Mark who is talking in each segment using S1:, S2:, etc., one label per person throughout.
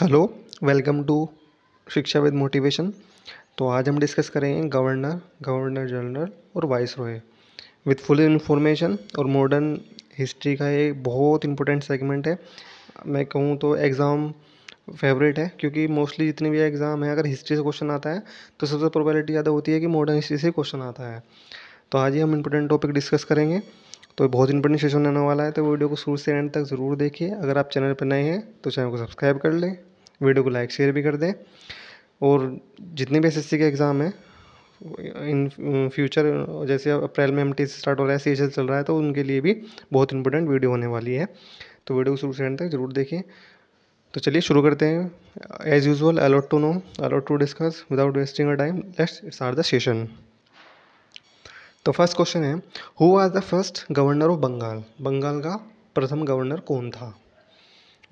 S1: Hello welcome to Shiksha with motivation तो आज हम डिस्कस करेंगे गवर्नर गवर्नर जनरल और viceroy with full information और मॉडर्न हिस्ट्री का एक बहुत इंपॉर्टेंट सेगमेंट है मैं कहूँ तो एग्ज़ाम फेवरेट है क्योंकि मोस्टली जितने भी एग्ज़ाम है अगर हिस्ट्री से क्वेश्चन आता है तो सबसे प्रोबेबिलिटी ज़्यादा होती है कि मॉडर्न हिस्ट्री से क्वेश्चन आता है तो आज ही हम इम्पोर्टेंट टॉपिक डिस्कस करेंगे तो बहुत इंपॉर्टेंट सेशन आने वाला है तो वीडियो को शुरू से एंड तक ज़रूर देखिए अगर आप चैनल पर नए हैं तो चैनल को सब्सक्राइब कर लें वीडियो को लाइक शेयर भी कर दें और जितने भी एस के एग्ज़ाम हैं इन फ्यूचर जैसे अप्रैल में एम टी स्टार्ट हो रहा है सी चल रहा है तो उनके लिए भी बहुत इंपॉर्टेंट वीडियो होने वाली है तो वीडियो को शुरू से एंड तक जरूर देखिए तो चलिए शुरू करते हैं as usual a lot to know a lot to discuss without wasting a time let's start the session तो फर्स्ट क्वेश्चन है who was the first governor of Bengal Bengal का प्रथम गवर्नर कौन था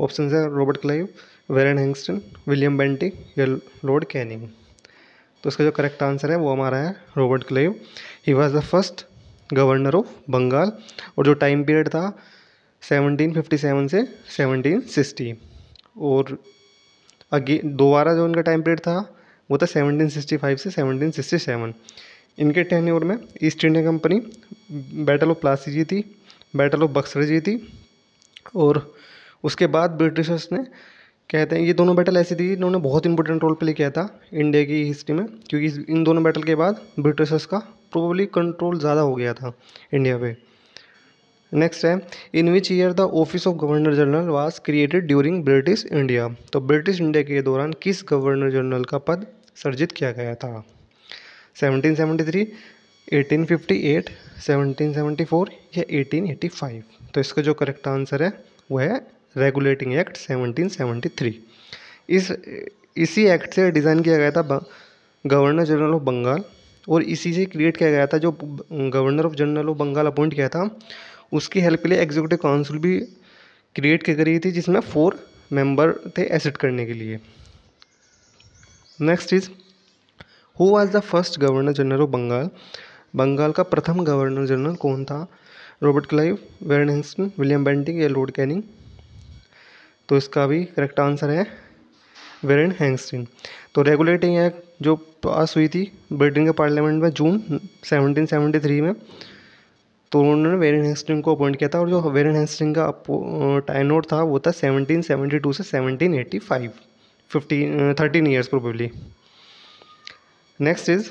S1: ऑप्शन है रॉबर्ट क्लाइव वेरन हैंगस्टन विलियम बेंटी या लॉर्ड कैनिंग तो इसका जो करेक्ट आंसर है वो हमारा है Robert Clive he was the first governor of Bengal और जो टाइम पीरियड था 1757 से 1760 और अगे दोबारा जो उनका टाइम पीरियड था वो था 1765 से 1767 इनके ओवर में East India Company battle of Plassey जीती बैटल ऑफ बक्सर जीती और उसके बाद ब्रिटिशर्स ने कहते हैं ये दोनों बैटल ऐसी थी इन्होंने बहुत इंपॉर्टेंट रोल प्ले किया था इंडिया की हिस्ट्री में क्योंकि इन दोनों बैटल के बाद ब्रिटिशर्स का प्रोबली कंट्रोल ज़्यादा हो गया था इंडिया पे नेक्स्ट है in which year the office of governor general was created during British India तो ब्रिटिश इंडिया के दौरान किस गवर्नर जनरल का पद सर्जित किया गया था seventeen seventy three eighteen fifty eight seventeen seventy four या एटीन एटी फाइव तो इसका जो करेक्ट आंसर है वो है regulating act seventeen seventy three इस इसी एक्ट से डिज़ाइन किया गया था गवर्नर जनरल ऑफ बंगाल और इसी से क्रिएट किया गया था जो governor of general of Bengal appoint किया था उसकी हेल्प के लिए एग्जीक्यूटिव काउंसिल भी क्रिएट की गई थी जिसमें फोर मेंबर थे एसिट करने के लिए next is who was the first governor general of Bengal Bengal का प्रथम गवर्नर जनरल कौन था Robert Clive Warren Hastings William Bentinck या लॉर्ड कैनिंग तो इसका भी करेक्ट आंसर है वेरन हैंगस्टिन तो रेगुलेटिंग एक्ट जो पास हुई थी ब्रिटेन के पार्लियामेंट में जून 1773 में तो उन्होंने वेरन हैंगस्टिन को अपॉइंट किया था और जो वेरन हैंगस्टिन का टाइम नोट था वो था 1772 से 1785 fifteen thirteen years probably next is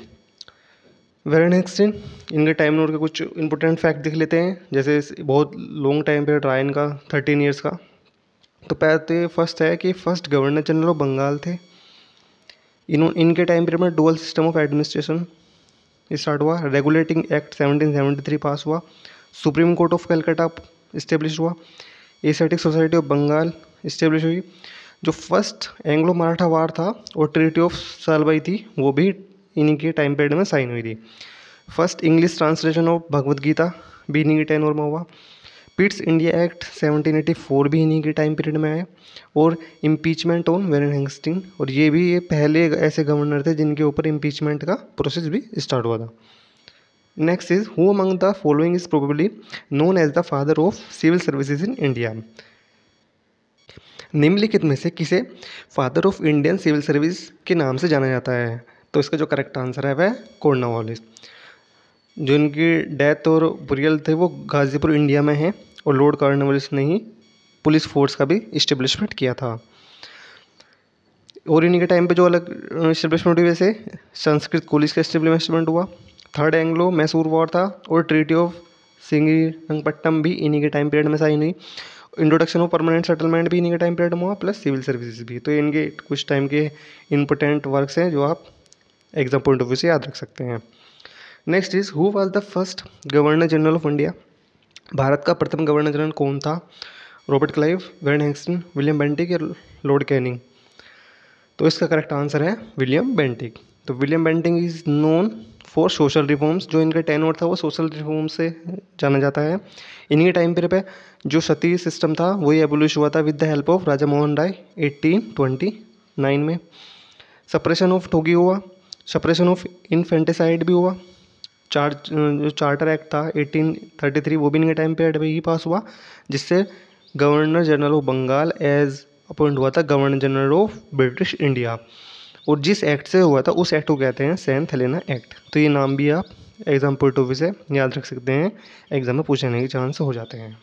S1: very next इन इनके टाइम नोट के कुछ इंपॉर्टेंट फैक्ट देख लेते हैं जैसे बहुत लॉन्ग टाइम पीरियड रहा इनका थर्टीन ईयर्स का तो पहले फर्स्ट तो है कि first governor general of Bengal थे इन्होंने इनके टाइम पीरियड में dual system of administration start हुआ रेगुलेटिंग एक्ट 1773 पास हुआ supreme court of Calcutta establish हुआ Asiatic society of Bengal establish हुई जो फर्स्ट एंग्लो मराठा वार था और ट्रीटी ऑफ सालबाई थी वो भी इन्हीं के टाइम पीरियड में साइन हुई थी first English translation of Bhagavad Gita भी इन्हीं के टेनोर में हुआ पिट्स इंडिया एक्ट 1784 भी इन्हीं के टाइम पीरियड में आया और इम्पीचमेंट ऑन वेरन हेंगस्टीन और ये भी ये पहले ऐसे गवर्नर थे जिनके ऊपर इम्पीचमेंट का प्रोसेस भी स्टार्ट हुआ था next is who among the following is probably known as the father of civil services in India निम्नलिखित में से किसे father of Indian civil service के नाम से जाना जाता है तो इसका जो करेक्ट आंसर है वह कोर्नावालिस जो इनकी डेथ और बुरियल थे वो गाजीपुर इंडिया में हैं और लॉर्ड कार्नवालिस ने ही पुलिस फोर्स का भी इस्टेब्लिशमेंट किया था और इन्हीं के टाइम पे जो अलग इस्टेब्लिशमेंट हुई वैसे संस्कृत कॉलेज का इस्टेब्लिशमेंट हुआ थर्ड एंग्लो मैसूर वॉर था और ट्रीटी ऑफ सिंगी रंगपट्टम भी इन्हीं के टाइम पीरियड में साइन हुई इंट्रोडक्शन ऑफ परमानेंट सेटलमेंट भी इन्हीं के टाइम पीरियड में हुआ प्लस सिविल सर्विसेज भी तो इनके कुछ टाइम के इंपोर्टेंट वर्क्स हैं जो आप एग्ज़ाम पॉइंट ऑफ व्यू से याद रख सकते हैं next is who was the first governor general of India Bharat का प्रथम गवर्नर जनरल कौन था रॉबर्ट क्लाइव वेन हैंगस्टन विलियम बेंटिक या लॉर्ड कैनिंग तो इसका करेक्ट आंसर है विलियम बेंटिक तो William Bentinck is known for social reforms जो इनका टेन था वो सोशल रिफॉर्म्स से जाना जाता है इनके टाइम पीरियड पे जो सती सिस्टम था वही एबोलिश हुआ था with the help of Raja Mohan Roy eighteen twenty nine में सप्रेशन ऑफ टोगी हुआ सप्रेशन ऑफ इन्फेंटिसाइड भी हुआ चार जो चार्टर एक्ट था 1833 वो भी इनके टाइम पीरियड में ही पास हुआ जिससे governor general of Bengal as appoint हुआ था governor general of British India और जिस एक्ट से हुआ था उस एक्ट को कहते हैं सेंथ हेलेना एक्ट तो ये नाम भी आप एग्ज़ाम पोर्टोवी से याद रख सकते हैं एग्ज़ाम में पूछने के चांस हो जाते हैं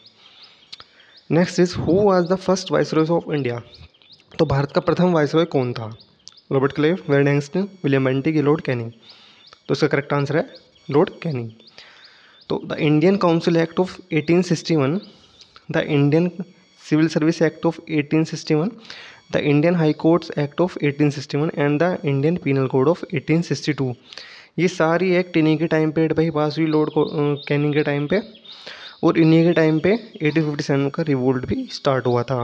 S1: next is who was the first vice of India तो भारत का प्रथम वाइस कौन था रॉबर्ट क्लेव वेरन हैंगस्टन William Bentinck Lord Canning तो इसका करेक्ट आंसर है लॉर्ड कैनिंग तो the Indian council act of 1861 the Indian civil service act of 1861 the Indian high courts act of 1861 and the Indian penal code of 1862 ये सारी act इन्हीं के time पे भाई ही पास हुई लॉर्ड कैनिंग के टाइम पे और इन्हीं के टाइम पे 1857 का रिवोल्ट भी स्टार्ट हुआ था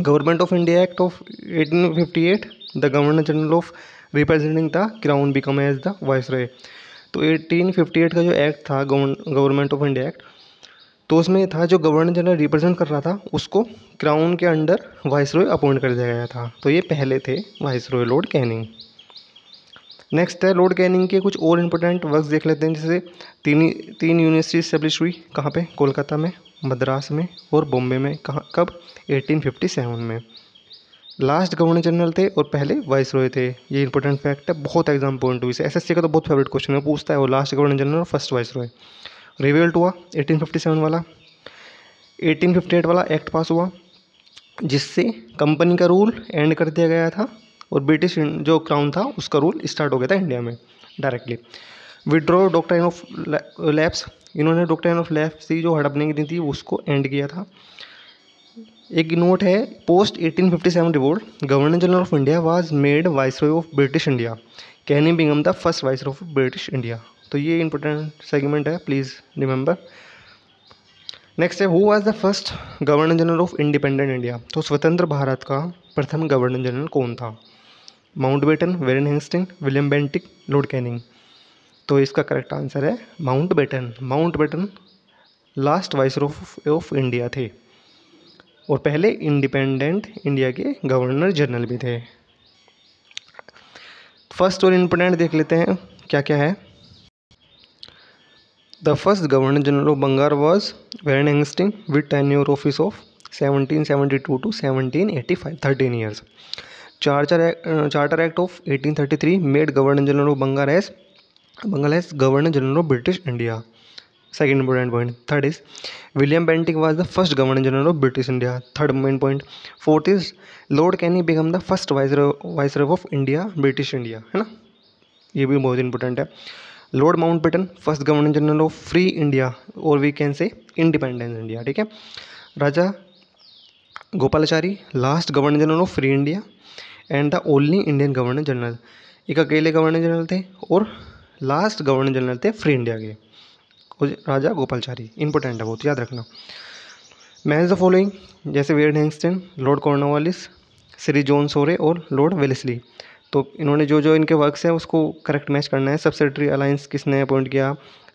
S1: government of India act of 1858 the governor general of representing the crown become as the viceroy तो 1858 का जो एक्ट था गवर्नमेंट ऑफ इंडिया एक्ट तो उसमें था जो गवर्नर जनरल रिप्रेजेंट कर रहा था उसको क्राउन के अंडर वाइस रॉय अपॉइंट कर दिया गया था तो ये पहले थे viceroy Lord Canning next है लॉर्ड कैनिंग के कुछ और इम्पोर्टेंट वर्क देख लेते हैं जैसे तीन तीन यूनिवर्सिटी इस्टेब्लिश हुई कहाँ पे कोलकाता में मद्रास में और बॉम्बे में कहाँ कब 1857 में लास्ट गवर्नर जनरल थे और पहले वाइस रॉय थे ये इंपॉर्टेंट फैक्ट है बहुत एग्जाम पॉइंट हुई से एस का तो बहुत फेवरेट क्वेश्चन है पूछता है वो लास्ट गवर्नर जनरल और फर्स्ट वाइस रॉय रिवेल्ट हुआ 1857 वाला 1858 वाला एक्ट पास हुआ जिससे कंपनी का रूल एंड कर दिया गया था और ब्रिटिश जो क्राउन था उसका रूल स्टार्ट हो गया था इंडिया में directly withdraw doctrine of lapse इन्होंने डॉक्टर ऑफ लैब्स की जो हड़पने की दी थी उसको एंड किया था एक नोट है post 1857 revolt governor general of India was made vice of British India Canning became the first vice of British India तो ये इंपॉर्टेंट सेगमेंट है प्लीज़ रिमेंबर नेक्स्ट है who was the first governor general of independent India तो स्वतंत्र भारत का प्रथम governor general कौन था माउंट बेटन वेरन हेंगस्टिन विलियम बेंटिक लॉर्ड कैनिंग तो इसका करेक्ट आंसर है Mountbatten Mountbatten last vice of India थे और पहले इंडिपेंडेंट इंडिया के गवर्नर जनरल भी थे फर्स्ट और इंडिपेंडेंट देख लेते हैं क्या क्या है the first governor general of Bengal was Warren Hastings with year office of 1772 to 1785 13 years charter charter act of eighteen thirty three made governor general of Bengal as Bengal as governor general of British India second important point third is William Bentinck was the first governor general of British India third main point fourth is Lord Canning became the first vice vice of India British India है ना ये भी बहुत important है Lord Mountbatten first governor general of free India और we can say independence India ठीक है Rajagopalachari last governor general of free India and the only Indian governor general एक अकेले गवर्नर जनरल थे और लास्ट गवर्नर जनरल थे free India के Rajagopalachari important है बहुत याद रखना मैच द फॉलोइंग जैसे वेर हेंगस्टन Lord Cornwallis Shri John Shore और लॉर्ड वेलिसली तो इन्होंने जो जो इनके वर्क्स हैं उसको करेक्ट मैच करना है सब्सिडरी अलायंस किसने अपॉइंट किया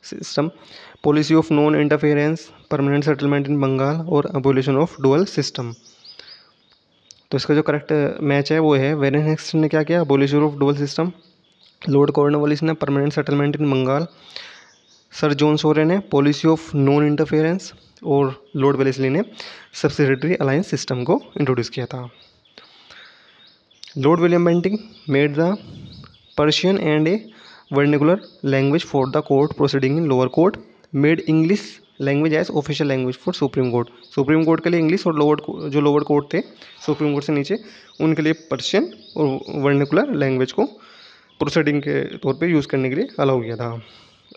S1: system policy of non interference permanent settlement in Bengal और अबोल्यूशन ऑफ डुअल सिस्टम तो इसका जो करेक्ट मैच है वो है वेरन हेंगस्टन ने क्या किया abolition of dual system Lord Cornwallis ने permanent settlement in Bengal Sir John Shore ने पॉलिसी ऑफ नॉन इंटरफेरेंस और लॉर्ड वेलेसली ने सब्सिडरी अलायंस सिस्टम को इंट्रोड्यूस किया था Lord William Bentinck made the Persian and a vernacular language for the court proceeding in lower court made English language as official language for supreme court supreme court के लिए English और lower जो lower court थे supreme court से नीचे उनके लिए Persian और वर्निकुलर लैंग्वेज को प्रोसीडिंग के तौर पे यूज़ करने के लिए अलाउ किया था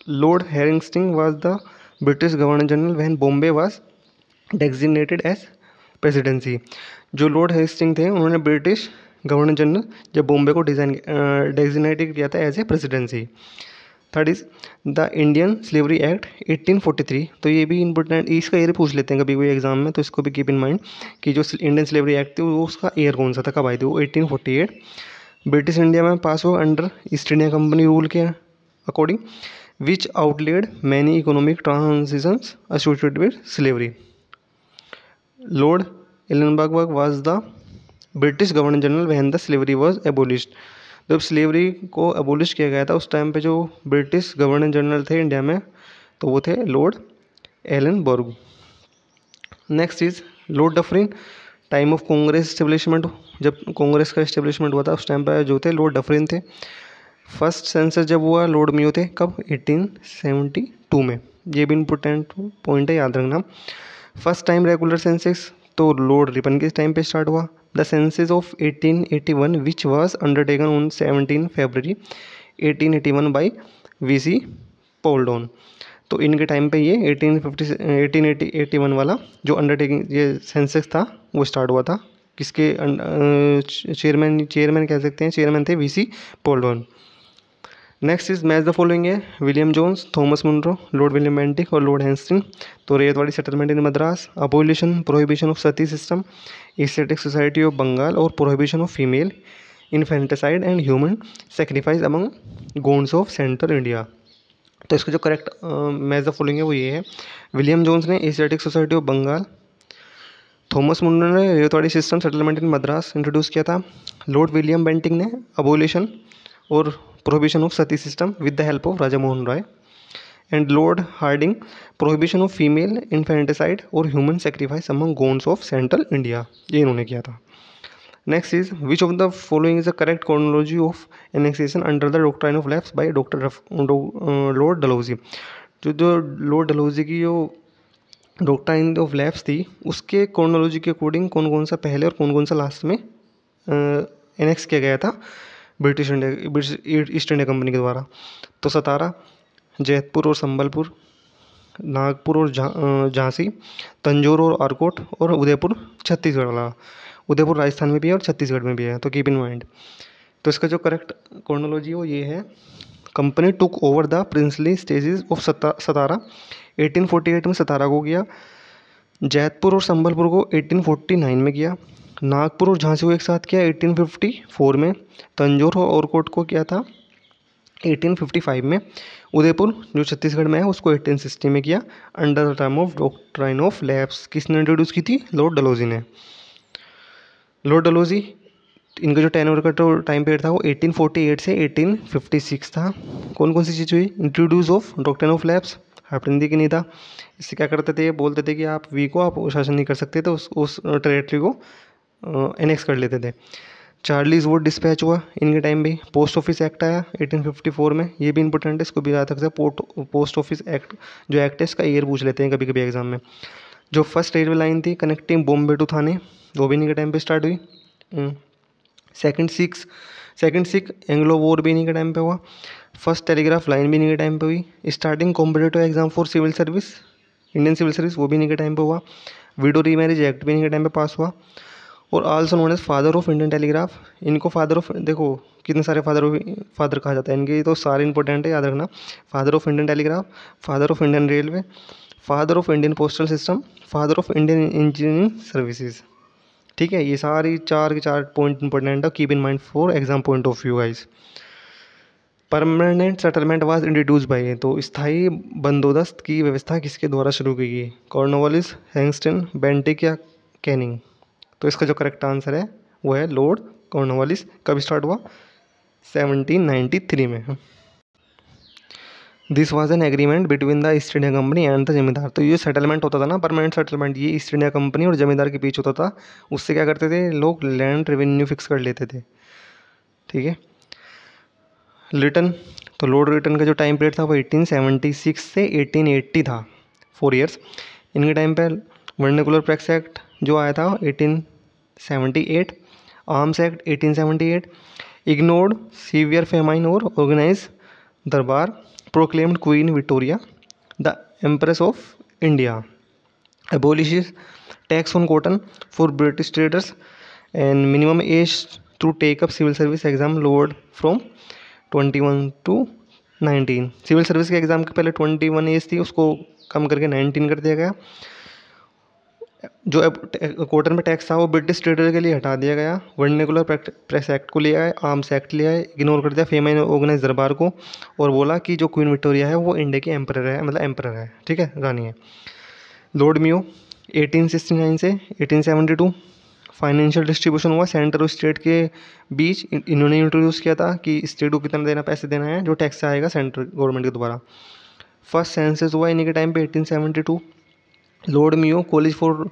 S1: लॉर्ड हेरिंगस्टिंग was the British governor general when Bombay was designated as presidency जो लॉर्ड हेरिंगस्टिंग थे उन्होंने ब्रिटिश गवर्नर जनरल जब बॉम्बे को डिजाइन डेजिग्नेटेड किया था as a presidency third is the Indian slavery act 1843 तो ये भी इंपॉर्टेंट इसका ईयर पूछ लेते हैं कभी कोई एग्जाम में तो इसको भी कीप इन माइंड कि जो इंडियन स्लेवरी एक्ट थी वो उसका ईयर कौन सा था कब आई थी वो 1848 ब्रिटिश इंडिया में पास हुआ under East India company rule के according which outlived many economic transitions associated with slavery. Lord Ellenberg was the British governor general when the slavery was abolish जब स्लेवरी को एबोलिश किया गया था उस time पे जो ब्रिटिश गवर्नर जनरल थे इंडिया में तो वो थे Lord Ellenborough next is Lord Dufferin time of Congress establishment जब कांग्रेस का इस्टेब्लिशमेंट हुआ था उस टाइम पर जो थे लॉर्ड डफरिन थे फर्स्ट सेंसर जब हुआ लोड म्यो थे कब 1872 में ये भी इम्पोर्टेंट पॉइंट है याद रखना फर्स्ट टाइम रेगुलर सेंसेस तो लोड रिपन के टाइम पे स्टार्ट हुआ the census of 1881 which was undertaken on 17 February 1881 by वीसी पोल्डोन तो इनके टाइम पे ये 1850 1881 वाला जो अंडरटेकिंग ये सेंसेक्स था वो स्टार्ट हुआ था किसके चेयरमैन अं, अं, चेयरमैन कह सकते हैं चेयरमैन थे वीसी Plowden next is match the following है William Jones Thomas Munro Lord William Bentinck और लॉर्ड हेंस्टिन तो ryotwari settlement in Madras abolition prohibition of sati system Asiatic society of Bengal और prohibition of female infanticide and human sacrifice among Gonds of central India तो इसका जो correct match the following है वो ये है विलियम जोन्स ने Asiatic society of Bengal Thomas Munro ने ryotwari system settlement in Madras introduce किया था लॉर्ड विलियम बेंटिंग ने अबोलिशन और prohibition of sati system with the help of rajamohan roy and Lord Hardinge prohibition of female infanticide और human sacrifice among gons of central india ये इन्होंने किया था next is which of the following is the correct chronology of annexation under the doctrine of lapse by doctrine Lord Dalhousie जो जो Lord Dalhousie की जो doctrine of labs थी उसके क्रोनोलॉजी के अकॉर्डिंग कौन कौन सा पहले और कौन कौन सा लास्ट में एनेक्स uh, किया गया था British India British East India company के द्वारा तो सतारा जैतपुर और संबलपुर नागपुर और झांसी तंजौर और आरकोट और उदयपुर छत्तीसगढ़ वाला उदयपुर राजस्थान में भी है और छत्तीसगढ़ में भी है तो कीप इन माइंड तो इसका जो करेक्ट क्रोनोलॉजी वो ये है company took over the princely states of सता सतारा 1848 में सतारा को किया जैतपुर और संबलपुर को 1849 में किया नागपुर और झांसी को एक साथ किया 1854 में तंजौर और कोट को किया था 1855 में उदयपुर जो छत्तीसगढ़ में है उसको 1860 में किया under the time of doctrine of lapse किसने इंट्रोड्यूस की थी लॉर्ड डलोजी ने लॉर्ड डलोजी इनका जो टेन ओवर का टाइम तो पीरियड था वो 1848 से 1856 था कौन कौन सी चीज़ हुई introduce of doctrine of lapse हड़पंदी की नहीं था इससे क्या करते थे बोलते थे कि आप वी को आप शासन नहीं कर सकते तो उस उस टेरेटरी को एनेक्स कर लेते थे चार्लीज वुड डिस्पैच हुआ इनके टाइम भी पोस्ट ऑफिस एक्ट आया 1854 में ये भी इंपॉर्टेंट है इसको भी याद रख सकते पोर्ट पोस्ट ऑफिस एक्ट जो एक्ट है इसका ईयर पूछ लेते हैं कभी कभी एग्जाम में जो फर्स्ट रेलवे लाइन थी कनेक्टिंग बॉम्बे टू थाने वो भी इनके टाइम पे स्टार्ट हुई second six second Sikh Anglo war भी इन्हीं के टाइम पे हुआ फर्स्ट टेलीग्राफ लाइन भी इन्हीं के टाइम पे हुई starting competitive exam for civil service Indian civil service वो भी इन्हीं के टाइम पे हुआ विडो री मैरिज एक्ट भी इन्हीं के टाइम पे पास हुआ और also known as father of Indian telegraph इनको फ़ादर ऑफ़ देखो कितने सारे फ़ादर ऑफ़ फ़ादर कहा जाता है इनके तो सारे इंपॉर्टेंट है याद रखना father of Indian telegraph father of Indian railway father of Indian postal system father of Indian engineering services ठीक है ये सारी चार के चार पॉइंट इंपॉर्टेंट है keep in mind for exam point of view wise permanent settlement was introduce by तो स्थाई बंदोबस्त की व्यवस्था किसके द्वारा शुरू की गई कॉर्नोवालिस हैंगस्टन बेंटिक या कैनिंग तो इसका जो करेक्ट आंसर है वो है लॉर्ड कॉर्नवालिस कब स्टार्ट हुआ 1793 में this was an agreement between the East India company and the zamindar तो ये सेटलमेंट होता था ना परमानेंट सेटलमेंट ये ईस्ट इंडिया कंपनी और जमींदार के बीच होता था उससे क्या करते थे लोग लैंड रेवेन्यू फिक्स कर लेते थे ठीक है रिटर्न तो लोड रिटर्न का जो टाइम पीरियड था वो 1876 से 1880 था फोर ईयर्स इनके टाइम पर वर्निकुलर प्रैक्स एक्ट जो आया था eighteen seventy eight arms act eighteen seventy eight ignored severe famine और organise durbar proclaimed Queen Victoria the empress of India abolish tax on cotton for British traders and minimum age to take up civil service exam lowered from twenty one to nineteen civil service के exam के पहले twenty one as थी उसको कम करके nineteen कर दिया गया जो कॉटन में टैक्स था वो ब्रिटिश ट्रेडर के लिए हटा दिया गया वर्निकुलर प्रेस एक्ट को लिया है आर्म्स एक्ट लिया है इग्नोर कर दिया फेमन ऑर्गेनाइज दरबार को और बोला कि जो क्वीन विक्टोरिया है वो इंडिया की एम्पर है मतलब एम्पर है ठीक है रानी है लॉर्ड मियो 1869 से 1872 फाइनेंशियल डिस्ट्रीब्यूशन हुआ सेंटर और स्टेट के बीच इन्होंने इंट्रोड्यूस किया था कि स्टेट को कितना देना पैसे देना है जो टैक्स आएगा सेंट्रल गवर्नमेंट के द्वारा फर्स्ट सेंसेस हुआ इन्हीं के टाइम पे 1872 Lord Mayo college for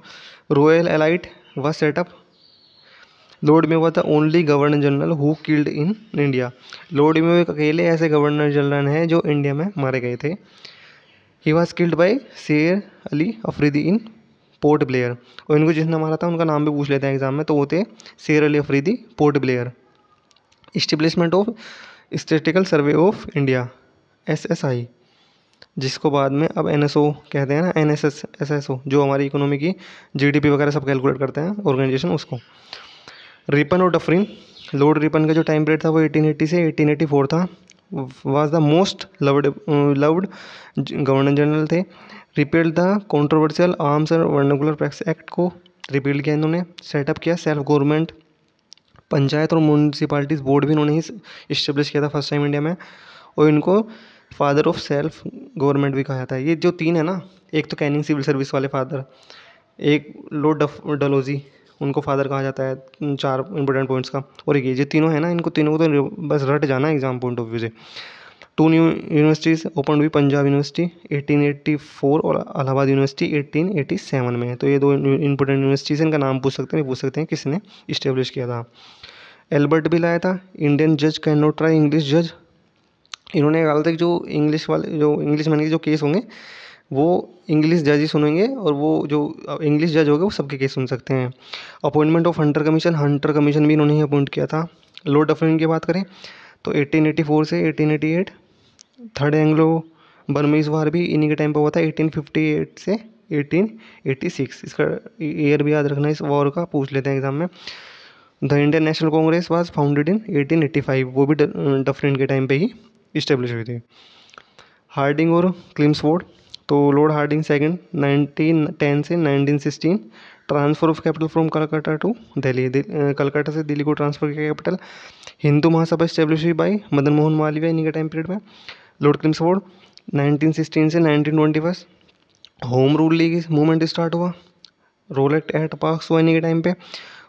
S1: royal elite व सेटअप up लॉर्ड मेयो था only governor general who killed in India Lord Mayo एक अकेले ऐसे गवर्नर जनरल हैं जो इंडिया में मारे गए थे he was killed by Sher Ali Afridi in Port Blair और इनको जिसने मारा था उनका नाम भी पूछ लेते हैं एग्जाम में तो वो थे Sher Ali Afridi Port Blair establishment of statistical survey of India S S I जिसको बाद में अब एन एस ओ कहते हैं ना N S S S S O जो हमारी इकोनॉमी की जी डी पी वगैरह सब कैलकुलेट करते हैं ऑर्गेनाइजेशन उसको रिपन और डफरिन लोड रिपन का जो टाइम पीरियड था वो एटीन से एटीन एटी फोर था was the most loved loved governor general थे repealed the controversial arms and vernacular press act को रिपेल्ड किया इन्होंने सेटअप किया सेल्फ गवर्नमेंट पंचायत और म्यूनसिपालिटीज़ बोर्ड भी इन्होंने ही इस्टेब्लिश किया था फर्स्ट टाइम इंडिया में और इनको फादर ऑफ सेल्फ गवर्नमेंट भी कहा जाता है ये जो तीन है ना एक तो कैनिंग सिविल सर्विस वाले फादर एक लो डफ डलोजी उनको फादर कहा जाता है चार इंपॉर्टेंट पॉइंट्स का और ये जो तीनों है ना इनको तीनों को तो बस रट जाना एग्जाम पॉइंट ऑफ व्यू से टू न्यू यूनिवर्सिटीज़ ओपन हुई पंजाब यूनिवर्सिटी 1884 और अलाहाबाद यूनिवर्सिटी 1887 में है तो ये दो इंपॉर्टेंट यूनिवर्सिटीज़ इनका नाम पूछ सकते हैं पूछ सकते हैं किसने इस्टेब्लिश किया था एल्बर्ट भी लाया था इंडियन जज कैन नॉट ट्राई इंग्लिश जज इन्होंने अदालत के जो इंग्लिश वाले जो इंग्लिश मैन के जो केस होंगे वो इंग्लिश ही सुनेंगे और वो जो इंग्लिश जज होंगे वो सबके केस सुन सकते हैं appointment of Hunter commission Hunter commission भी इन्होंने ही अपॉइंट किया था लॉर्ड डफरिन की बात करें तो 1884 से 1888 थर्ड एंग्लो बर्मीज वार भी इन्हीं के टाइम पर हुआ था 1858 से 1886 इसका ईयर भी याद रखना इस वॉर का पूछ लेते हैं एग्जाम में the Indian national congress was founded in 1885 वो भी डफरिन के टाइम पे ही इस्टेब्लिश हुई थी हार्डिंग और क्लिम्सफोर्ड तो लॉर्ड हार्डिंग सेकंड 1910 से 1916 transfer of capital from Calcutta to Delhi Calcutta से दिल्ली को ट्रांसफ़र किया कैपिटल हिंदू महासभा इस्टेब्लिश हुई बाई मदन मोहन मालवीय इन्हीं के टाइम पीरियड में लॉर्ड क्लिम्सफोर्ड 1916 से nineteen home rule league movement start हुआ रोलेट एट पार्क्स हुआ इन्हीं के टाइम पे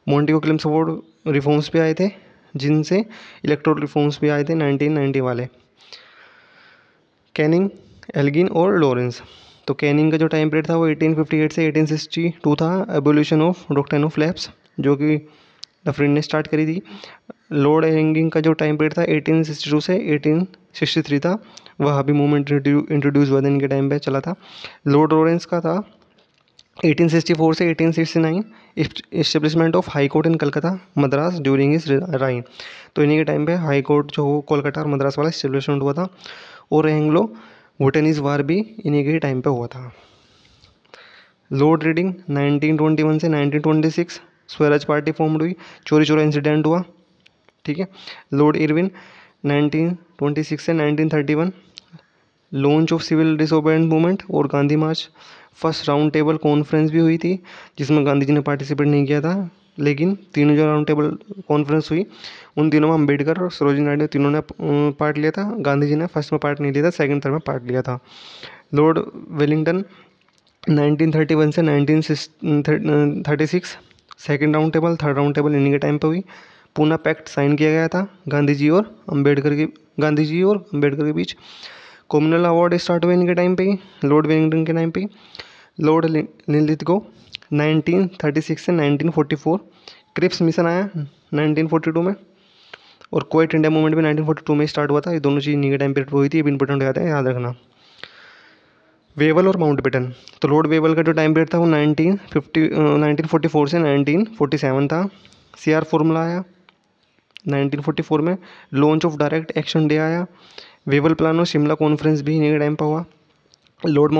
S1: मोन्टिको क्लिम्स अवार्ड रिफॉर्म्स भी आए थे जिनसे इलेक्ट्रोल रिफॉर्म्स भी आए थे 1990 वाले कैनिंग एल्गिन और लॉरेंस तो कैनिंग का जो टाइम पीरियड था वो 1858 से 1862 था एबोल्यूशन ऑफ डॉक्टेन ऑफ जो कि डफरिन ने स्टार्ट करी थी लॉर्ड हैंगिंग का जो टाइम पीरियड था 1862 से 1863 था वह भी मूवमेंट इंट्रोड्यूस हुआ था इनके टाइम पे चला था लॉर्ड लॉरेंस का था 1864 से 1869 establishment of high court in Calcutta Madras during his reign तो इन्हीं के टाइम पे हाई कोर्ट जो कोलकाता और मद्रास वाला इस्टेब्लिशमेंट हुआ था और एंग्लो भूटानीज वार भी इन्हीं के ही टाइम पे हुआ था लोड रीडिंग 1921 से 1926 स्वराज पार्टी फॉर्म्ड हुई चोरी चोरा इंसिडेंट हुआ ठीक है लॉर्ड इरविन 1926 से 1931 launch of civil disobedience movement और Gandhi march first round table conference भी हुई थी जिसमें गांधी जी ने पार्टिसिपेट नहीं किया था लेकिन तीनों जो राउंड टेबल कॉन्फ्रेंस हुई उन तीनों में अम्बेडकर और सरोजिनी नायडू तीनों ने पार्ट लिया था गांधी जी ने फर्स्ट में पार्ट नहीं लिया था सेकंड थर्ड में पार्ट लिया था लॉर्ड वेलिंगटन 1931 से 1936 second round table third round table इन्हीं के टाइम पर हुई पूना पैक्ट साइन किया गया था गांधी जी और अम्बेडकर के गांधी जी और अम्बेडकर के बीच कॉमनल अवार्ड स्टार्ट हुए इनके टाइम पे ही लॉर्ड वेलिंगटन के टाइम पे ही लॉर्ड लिलित को 1936 से 1944 क्रिप्स मिशन आया 1942 में और क्वेट इंडिया मूवमेंट भी 1942 में स्टार्ट हुआ था ये दोनों चीज़ नीगे टाइम पीरियड हुई थी ये भी इंपॉर्टेंट याद है याद रखना वेवल और माउंट बेटन तो लॉर्ड वेवल का जो टाइम पीरियड था वो नाइनटीन फिफ्टी से नाइनटीन था सी आर आया 1944 में launch of direct action day आया वेवल प्लान और शिमला कॉन्फ्रेंस भी इन्हीं टाइम पर हुआ लॉर्ड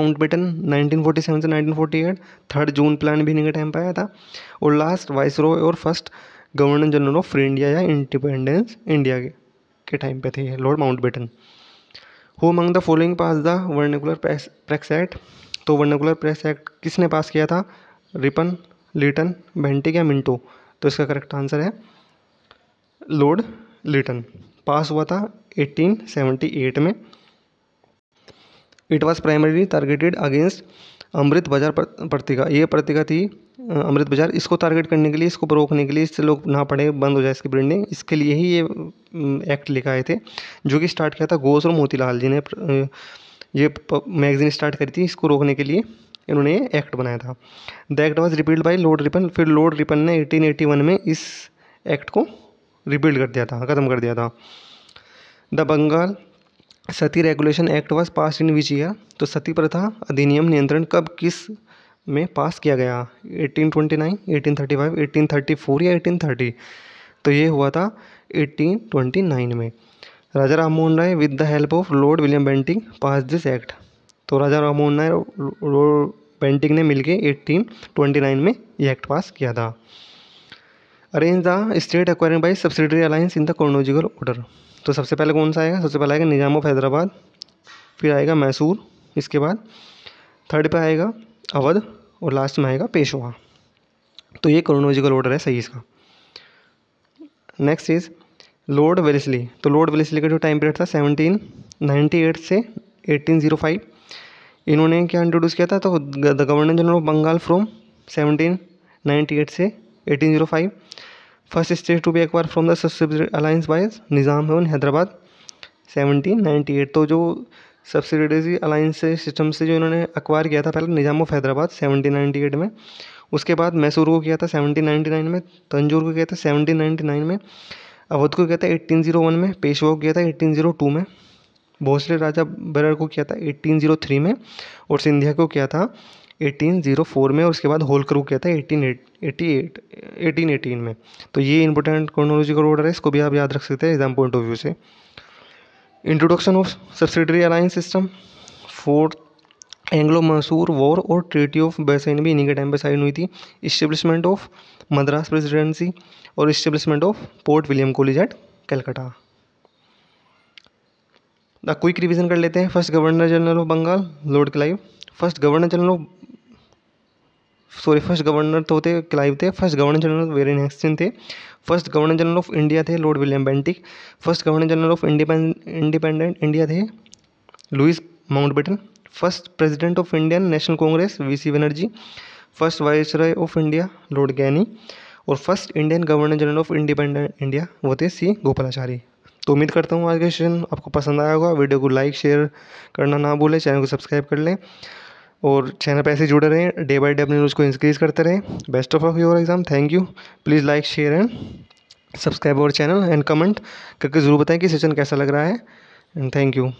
S1: फोर्टी सेवन से 1948 थर्ड जून प्लान भी इन्हीं के टाइम पर आया था और लास्ट वाइस रो और first governor general of India या इंडिपेंडेंस इंडिया के के टाइम पे थे lord Batten who among the following pass the vernacular press act तो वर्निकुलर प्रेस एक्ट किसने पास किया था रिपन लिटन बेंटिक या मिंटो तो इसका करेक्ट आंसर है लॉर्ड लिटन पास हुआ था 1878 में it was primary targeted against Amrit Bazar Patrika ये पत्रिका थी अमृत बाजार इसको टारगेट करने के लिए इसको रोकने के लिए इससे लोग ना पढ़े बंद हो जाए इसकी ब्रांडिंग इसके लिए ही ये एक्ट लिखाए थे जो कि स्टार्ट किया था घोष और मोतीलाल जी ने ये मैगजीन स्टार्ट करी थी इसको रोकने के लिए इन्होंने एक्ट बनाया था the act was repealed by lord Ripon फिर लॉर्ड रिपन ने एटीन एटी वन में इस एक्ट को रिपील्ड कर दिया था ख़त्म कर दिया था the Bengal sati regulation act was pass in which year तो सती प्रथा अधिनियम नियंत्रण कब किस में पास किया गया 1829, 1835, 1834 या 1830 तो ये हुआ था 1829 में Raja Rammohan Roy with the help of lord William Bentinck pass this act तो राजा राममोहन राय लॉर्ड बेंटिंग ने मिलके 1829 में ये एक्ट पास किया था arrange the state acquiring by subsidiary alliance in the chronological order तो सबसे पहले कौन सा आएगा सबसे पहले आएगा निज़ाम ऑफ हैदराबाद फिर आएगा मैसूर इसके बाद थर्ड पे आएगा अवध और लास्ट में आएगा पेशवा तो ये क्रोनोलॉजिकल ऑर्डर है सही इसका नेक्स्ट इज़ लॉर्ड वेलिसली तो लॉर्ड वेलेस्ली का जो टाइम पीरियड था सेवनटीन नाइन्टी एट से एटीन ज़ीरो फाइव इन्होंने क्या इंट्रोड्यूस किया था तो the governor general of Bengal from seventeen ninety eight से eighteen zero five first state to be acquire from the subsidiary alliance was Nizam एवं हैदराबाद सेवनटीन नाइन्टी एट तो जो सब्सिडरी अलायंस सिस्टम से जो इन्होंने अक्वायर किया था पहले Nizam of Hyderabad seventeen ninety eight में उसके बाद मैसूर को किया था सेवनटीन नाइन्टी नाइन में तंजूर को किया था सेवनटीन नाइन्टी नाइन में अवध को किया था एट्टीन जीरो वन में पेशवा को किया था एट्टीन जीरो टू में भोसले राजा बरर को किया था एट्टीन जीरो थ्री में और सिंधिया को किया था एटीन ज़ीरो फोर में उसके बाद होल क्रू किया था eighteen eighty eight eighteen eighteen में तो ये इंपॉर्टेंट क्रोनोलॉजिकल ऑर्डर है इसको भी आप याद रख सकते हैं एग्जाम पॉइंट ऑफ व्यू से introduction of subsidiary alliance system fourth Anglo Mysore war और ट्रीटी ऑफ बैसैन भी इन्हीं के टाइम पर साइन हुई थी इस्टेब्लिशमेंट ऑफ मद्रास प्रेसिडेंसी और establishment of Fort William college at Calcutta the quick revision कर लेते हैं first governor general of Bengal lord Clive first governor general of sorry first governor तो थे क्लाइव थे फर्स्ट गवर्नर जनरल वेरिन नेक्स्ट थे first governor general of India थे lord William Bentinck first governor general of independent India थे Louis Batten first president of Indian national congress वी C Banerjee first vice of India lord गैनी और first Indian governor general of independent India वो थे सी गोपालाचारी तो उम्मीद करता हूँ आज का सेशन आपको पसंद आया होगा वीडियो को लाइक शेयर करना ना भूलें चैनल को सब्सक्राइब कर लें और चैनल पर ऐसे जुड़े रहें डे बाई डे अपने न्यूज़ को इंक्रीज़ करते रहें best of of your exam thank you please like share and subscribe our channel and comment करके ज़रूर बताएं कि सेशन कैसा लग रहा है एंड थैंक यू